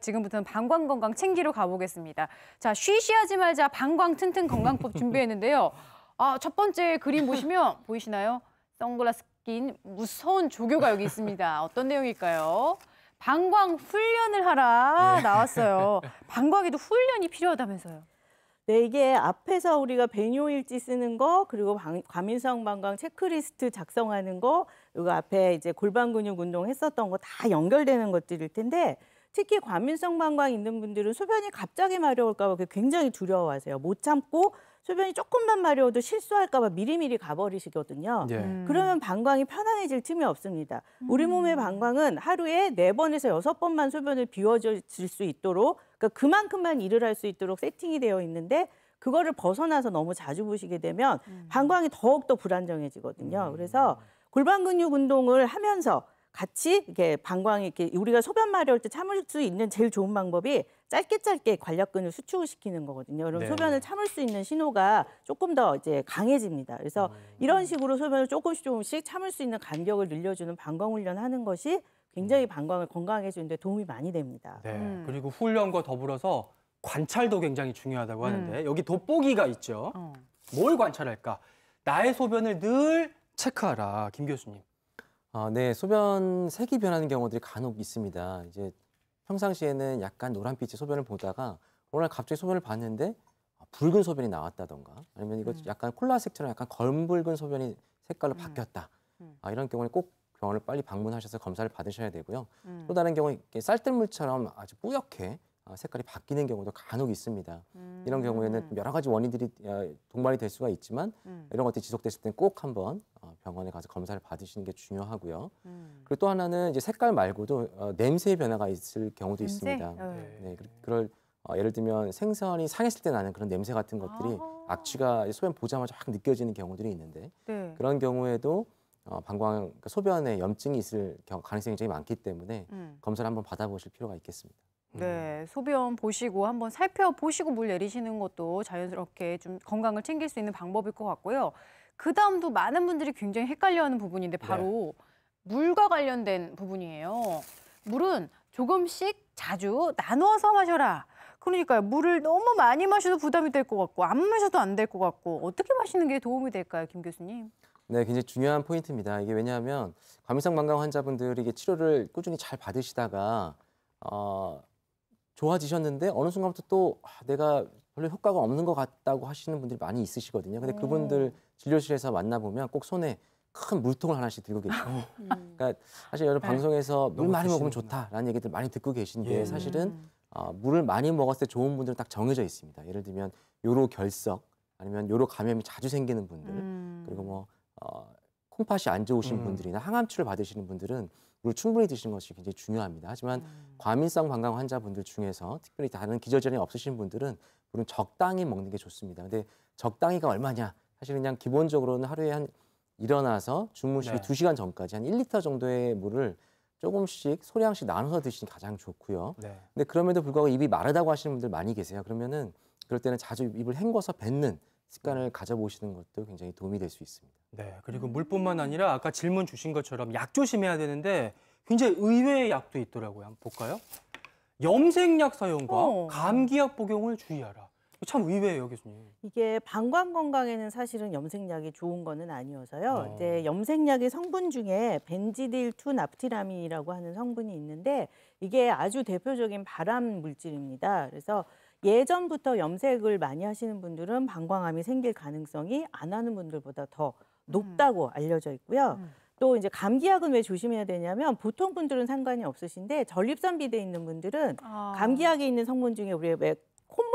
지금부터는 방광 건강 챙기러 가보겠습니다. 자, 쉬쉬하지 말자 방광 튼튼 건강법 준비했는데요. 아, 첫 번째 그림 보시면 보이시나요? 선글라스 낀 무서운 조교가 여기 있습니다. 어떤 내용일까요? 방광 훈련을 하라 네. 나왔어요. 방광에도 훈련이 필요하다면서요. 네, 이게 앞에서 우리가 배뇨일지 쓰는 거, 그리고 방, 과민성 방광 체크리스트 작성하는 거, 그리고 앞에 이제 골반 근육 운동 했었던 거 다 연결되는 것들일 텐데 특히 과민성 방광 있는 분들은 소변이 갑자기 마려울까 봐 굉장히 두려워하세요. 못 참고 소변이 조금만 마려워도 실수할까 봐 미리미리 가버리시거든요. 예. 음. 그러면 방광이 편안해질 틈이 없습니다. 음. 우리 몸의 음. 방광은 하루에 네번에서 여섯 번만 소변을 비워질 수 있도록 그러니까 그만큼만 일을 할 수 있도록 세팅이 되어 있는데 그거를 벗어나서 너무 자주 보시게 되면 음. 방광이 더욱더 불안정해지거든요. 음. 그래서 골반 근육 운동을 하면서 같이 이렇게 방광 이렇게 우리가 소변 마려울 때 참을 수 있는 제일 좋은 방법이 짧게 짧게 관략근을 수축을 시키는 거거든요. 그럼 네. 소변을 참을 수 있는 신호가 조금 더 이제 강해집니다. 그래서 음. 이런 식으로 소변을 조금씩 조금씩 참을 수 있는 간격을 늘려주는 방광 훈련하는 것이 굉장히 음. 방광을 건강 해주는데 도움이 많이 됩니다. 네. 음. 그리고 훈련과 더불어서 관찰도 굉장히 중요하다고 음. 하는데 음. 여기 돋보기가 있죠. 어. 뭘 관찰할까? 나의 소변을 늘 체크하라, 김 교수님. 아, 네, 소변 색이 변하는 경우들이 간혹 있습니다. 이제 평상시에는 약간 노란빛의 소변을 보다가 어느 날 갑자기 소변을 봤는데 아, 붉은 소변이 나왔다던가 아니면 이거 음. 약간 콜라색처럼 약간 검붉은 소변이 색깔로 음. 바뀌었다. 음. 아, 이런 경우는 꼭 병원을 빨리 방문하셔서 검사를 받으셔야 되고요. 음. 또 다른 경우 쌀뜨물처럼 아주 뿌옇게 어, 색깔이 바뀌는 경우도 간혹 있습니다. 음. 이런 경우에는 여러 가지 원인들이 어, 동반이 될 수가 있지만 음. 이런 것들이 지속됐을 때는 꼭 한번 어, 병원에 가서 검사를 받으시는 게 중요하고요. 음. 그리고 또 하나는 이제 색깔 말고도 냄새의 변화가 있을 경우도 냄새? 있습니다. 네. 네 그럴 어, 예를 들면 생선이 상했을 때 나는 그런 냄새 같은 것들이 아 악취가 소변 보자마자 확 느껴지는 경우들이 있는데 네. 그런 경우에도 어, 방광 그러니까 소변에 염증이 있을 가능성이 굉장히 많기 때문에 음. 검사를 한번 받아보실 필요가 있겠습니다. 음. 네, 소변 보시고 한번 살펴보시고 물 내리시는 것도 자연스럽게 좀 건강을 챙길 수 있는 방법일 것 같고요. 그 다음도 많은 분들이 굉장히 헷갈려하는 부분인데 네. 바로 네. 물과 관련된 부분이에요. 물은 조금씩 자주 나누어서 마셔라. 그러니까요. 물을 너무 많이 마셔도 부담이 될 것 같고 안 마셔도 안 될 것 같고 어떻게 마시는 게 도움이 될까요, 김 교수님? 네, 굉장히 중요한 포인트입니다. 이게 왜냐하면 과민성 방강 환자분들이 치료를 꾸준히 잘 받으시다가 어, 좋아지셨는데 어느 순간부터 또 아, 내가 별로 효과가 없는 것 같다고 하시는 분들이 많이 있으시거든요. 근데 네. 그분들 진료실에서 만나보면 꼭 손에 큰 물통을 하나씩 들고 계시고 어. 음. 그러니까 사실 여러 네. 방송에서 물 많이 드시는구나. 먹으면 좋다라는 얘기들 많이 듣고 계신데 예. 사실은 음. 어, 물을 많이 먹었을 때 좋은 분들은 딱 정해져 있습니다. 예를 들면 요로 결석 아니면 요로 감염이 자주 생기는 분들 음. 그리고 뭐 어, 콩팥이 안 좋으신 음. 분들이나 항암치료 받으시는 분들은 물리 충분히 드시는 것이 굉장히 중요합니다. 하지만 음. 과민성 방광 환자분들 중에서 특별히 다른 기저질환이 없으신 분들은 물론 적당히 먹는 게 좋습니다. 근데 적당히가 얼마냐? 사실 그냥 기본적으로는 하루에 한 일어나서 주무시기 네. 2시간 전까지 한 1리터 정도의 물을 조금씩 소량씩 나눠서 드시는 게 가장 좋고요. 네. 근데 그럼에도 불구하고 입이 마르다고 하시는 분들 많이 계세요. 그러면은 그럴 때는 자주 입을 헹궈서 뱉는 습관을 가져보시는 것도 굉장히 도움이 될 수 있습니다. 네, 그리고 물뿐만 아니라 아까 질문 주신 것처럼 약 조심해야 되는데 굉장히 의외의 약도 있더라고요. 한번 볼까요? 염색약 사용과 어. 감기약 복용을 주의하라. 참 의외예요, 교수님. 이게 방광 건강에는 사실은 염색약이 좋은 거는 아니어서요. 어. 이제 염색약의 성분 중에 벤지딜2 납티라민이라고 하는 성분이 있는데 이게 아주 대표적인 발암 물질입니다. 그래서 예전부터 염색을 많이 하시는 분들은 방광암이 생길 가능성이 안 하는 분들보다 더 높다고 음. 알려져 있고요. 음. 또 이제 감기약은 왜 조심해야 되냐면 보통 분들은 상관이 없으신데 전립선 비대 있는 분들은 아. 감기약에 있는 성분 중에 우리 왜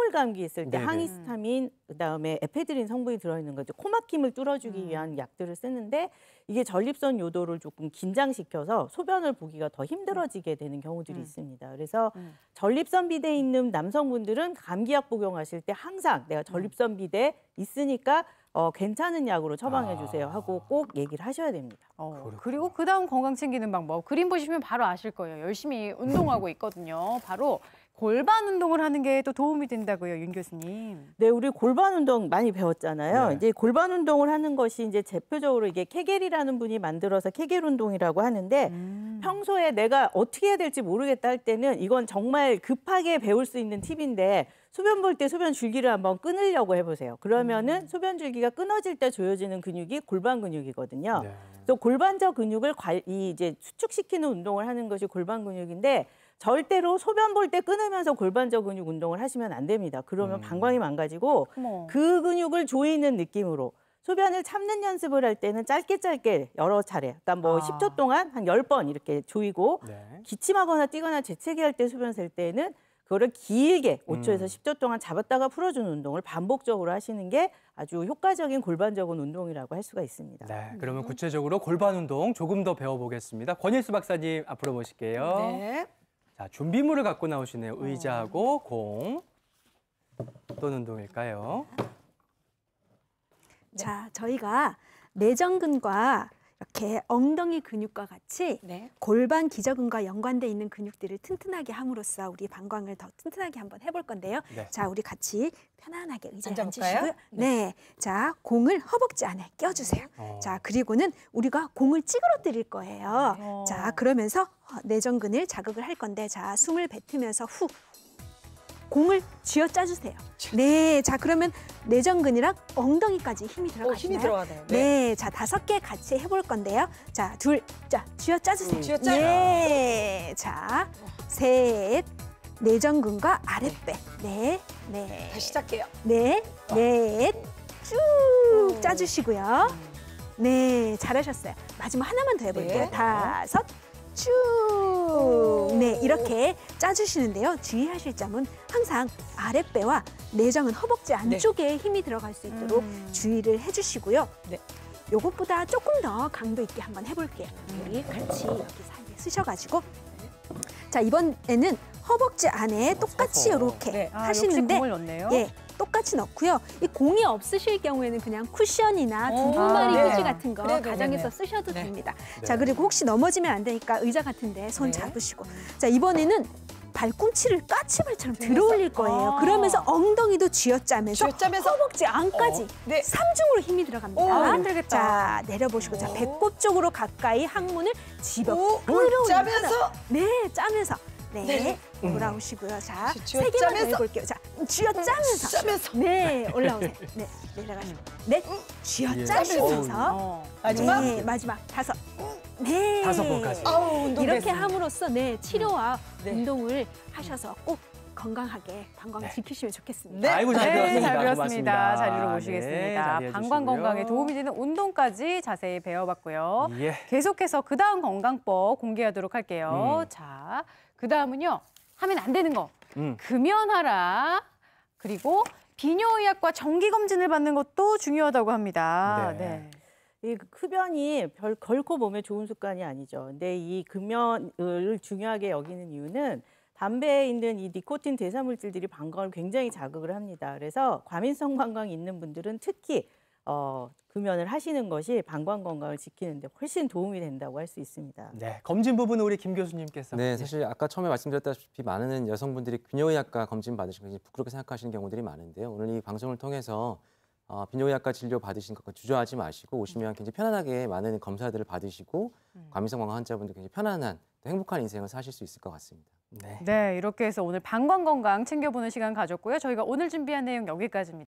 피부 감기 있을 때 네네. 항히스타민 그다음에 에페드린 성분이 들어있는 거죠. 코막힘을 뚫어주기 음. 위한 약들을 쓰는데 이게 전립선 요도를 조금 긴장시켜서 소변을 보기가 더 힘들어지게 되는 경우들이 음. 있습니다. 그래서 음. 전립선 비대 있는 남성분들은 감기약 복용하실 때 항상 내가 음. 전립선 비대 있으니까 어, 괜찮은 약으로 처방해 주세요 아. 하고 꼭 얘기를 하셔야 됩니다. 어, 그리고 그 다음 건강 챙기는 방법 그림 보시면 바로 아실 거예요. 열심히 운동하고 있거든요. 바로 골반 운동을 하는 게 또 도움이 된다고요, 윤 교수님. 네, 우리 골반 운동 많이 배웠잖아요. 네. 이제 골반 운동을 하는 것이 이제 대표적으로 이게 케겔이라는 분이 만들어서 케겔 운동이라고 하는데 음. 평소에 내가 어떻게 해야 될지 모르겠다 할 때는 이건 정말 급하게 배울 수 있는 팁인데 소변 볼 때 소변 줄기를 한번 끊으려고 해보세요. 그러면은 음. 소변 줄기가 끊어질 때 조여지는 근육이 골반 근육이거든요. 네. 그래서 골반적 근육을 관, 이 이제 수축시키는 운동을 하는 것이 골반 근육인데 절대로 소변 볼 때 끊으면서 골반적 근육 운동을 하시면 안 됩니다. 그러면 음. 방광이 망가지고 어머. 그 근육을 조이는 느낌으로 소변을 참는 연습을 할 때는 짧게 짧게 여러 차례, 그러니까 뭐 아. 10초 동안 한 10번 이렇게 조이고 네. 기침하거나 뛰거나 재채기 할 때 소변 셀 때는 그거를 길게 5초에서 음. 10초 동안 잡았다가 풀어주는 운동을 반복적으로 하시는 게 아주 효과적인 골반적인 운동이라고 할 수가 있습니다. 네, 그러면 음. 구체적으로 골반 운동 조금 더 배워보겠습니다. 권일수 박사님 앞으로 모실게요. 네. 자, 준비물을 갖고 나오시네요. 어. 의자하고 공. 어떤 운동일까요? 자, 저희가 내전근과 이렇게 엉덩이 근육과 같이 네. 골반 기저근과 연관돼 있는 근육들을 튼튼하게 함으로써 우리 방광을 더 튼튼하게 한번 해볼 건데요. 네. 자, 우리 같이 편안하게 의자에 앉으시고요. 네. 네. 자, 공을 허벅지 안에 껴주세요. 어. 자, 그리고는 우리가 공을 찌그러뜨릴 거예요. 어. 자, 그러면서 내전근을 어, 자극을 할 건데 자, 숨을 뱉으면서 후 공을 쥐어 짜주세요. 네, 자 그러면 내전근이랑 엉덩이까지 힘이 들어가요. 힘이 들어가네요. 네. 네. 자 다섯 개 같이 해볼 건데요. 자 둘, 자 쥐어 짜주세요. 음, 쥐어 짜. 네, 자 셋. 내전근과 아랫배. 네, 네. 다시 짤게요. 네, 넷. 네, 쭉 짜주시고요. 네, 잘하셨어요. 마지막 하나만 더 해볼게요. 네. 다섯, 쭉 네, 이렇게 짜주시는데요. 주의하실 점은 항상 아랫배와 내장은 허벅지 네. 안쪽에 힘이 들어갈 수 있도록 음. 주의를 해주시고요. 네. 요것보다 조금 더 강도 있게 한번 해볼게요. 우리 음. 같이 여기 사이에 쓰셔가지고 자 이번에는 허벅지 안에 똑같이 서 이렇게 네. 아, 하시는데 공을 넣네요. 예 똑같이 넣고요. 이 공이 없으실 경우에는 그냥 쿠션이나 어, 두루마리 아, 네. 휴지 같은 거 그래, 네, 네, 가정에서 네, 쓰셔도 됩니다. 자 그리고 혹시 넘어지면 안 되니까 의자 같은데 손 잡으시고 자 이번에는 발꿈치를 까치발처럼 들어올릴 거예요. 아 그러면서 엉덩이도 쥐어짜면서, 쥐어짜면서? 허벅지 안까지 어. 네. 삼중으로 힘이 들어갑니다. 안 되겠다. 자, 내려보시고 자, 배꼽 쪽으로 가까이 항문을 집어 끌어올리면서 네, 짜면서 네. 네. 음. 올오시고요 자, 세 개만 더 해볼게요. 자, 쥐어 음, 짜면서. 짜면서. 네, 네, 올라오세요. 네, 내려가시고. 네, 음. 쥐어 예. 짜면서. 어. 마지막? 네, 마지막. 다섯. 네. 다섯 번까지. 아우, 이렇게 함으로써 네, 치료와 음. 네. 운동을 하셔서 꼭 건강하게 방광 네. 지키시면 좋겠습니다. 네. 아이고, 잘 배웠습니다. 네, 잘 배웠습니다. 자리로 아, 네, 모시겠습니다. 네, 방광 건강에 도움이 되는 운동까지 자세히 배워봤고요. 예. 계속해서 그 다음 건강법 공개하도록 할게요. 음. 자. 그 다음은요. 하면 안 되는 거. 음. 금연하라. 그리고 비뇨의학과 정기 검진을 받는 것도 중요하다고 합니다. 네. 네. 이 흡연이 별, 결코 몸에 좋은 습관이 아니죠. 근데 이 금연을 중요하게 여기는 이유는 담배에 있는 이 니코틴 대사물질들이 방광을 굉장히 자극을 합니다. 그래서 과민성 방광이 있는 분들은 특히 어, 금연을 하시는 것이 방광 건강을 지키는데 훨씬 도움이 된다고 할 수 있습니다. 네, 검진 부분은 우리 김 교수님께서. 네, 사실 아까 처음에 말씀드렸다시피 많은 여성분들이 비뇨의학과 검진 받으신 굉장 부끄럽게 생각하시는 경우들이 많은데요. 오늘 이 방송을 통해서 어, 비뇨의학과 진료 받으신 것 주저하지 마시고 오시면 굉장히 편안하게 많은 검사들을 받으시고 음. 과민성 방광 환자분들 굉장히 편안한 행복한 인생을 사실 수 있을 것 같습니다. 네. 네, 이렇게 해서 오늘 방광 건강 챙겨보는 시간 가졌고요. 저희가 오늘 준비한 내용 여기까지입니다.